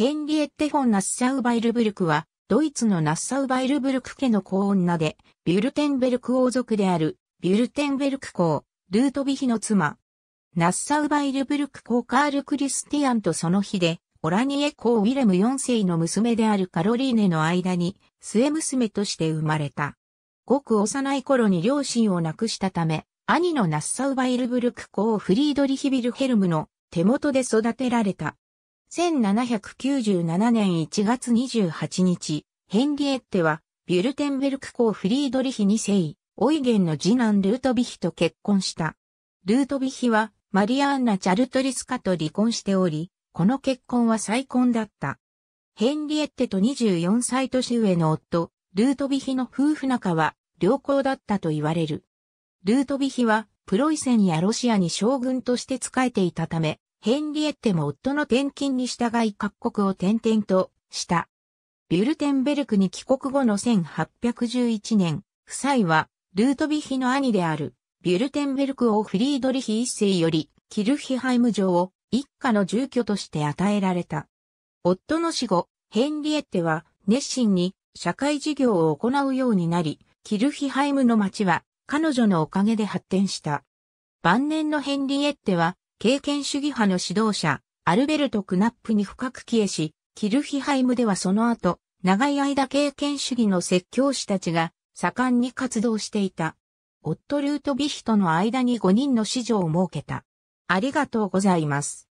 ヘンリエッテ・フォン・ナッサウ・バイルブルクは、ドイツのナッサウ・バイルブルク家の子女で、ビュルテンベルク王族である、ビュルテンベルク公、ルートビヒの妻。ナッサウ・バイルブルク公カール・クリスティアンとその日で、オラニエ公ウィレム4世の娘であるカロリーネの間に、末娘として生まれた。ごく幼い頃に両親を亡くしたため、兄のナッサウ・バイルブルク公フリードリヒ・ビルヘルムの手元で育てられた。1797年1月28日、ヘンリエッテは、ビュルテンベルク公フリードリヒ2世、オイゲンの次男ルートビヒと結婚した。ルートビヒは、マリアンナ・チャルトリスカと離婚しており、この結婚は再婚だった。ヘンリエッテと24歳年上の夫、ルートビヒの夫婦仲は良好だったと言われる。ルートビヒはプロイセンやロシアに将軍として仕えていたため、ヘンリエッテも夫の転勤に従い各国を転々とした。ビュルテンベルクに帰国後の1811年、夫妻はルートビヒの兄であるビュルテンベルクをフリードリヒ一世よりキルヒハイム城を一家の住居として与えられた。夫の死後、ヘンリエッテは熱心に社会事業を行うようになり、キルヒハイムの町は彼女のおかげで発展した。晩年のヘンリエッテは経験主義派の指導者、アルベルト・クナップに深く消えし、キルヒハイムではその後、長い間経験主義の説教師たちが盛んに活動していた。オット・ルート・ビヒとの間に5人の子女を設けた。ありがとうございます。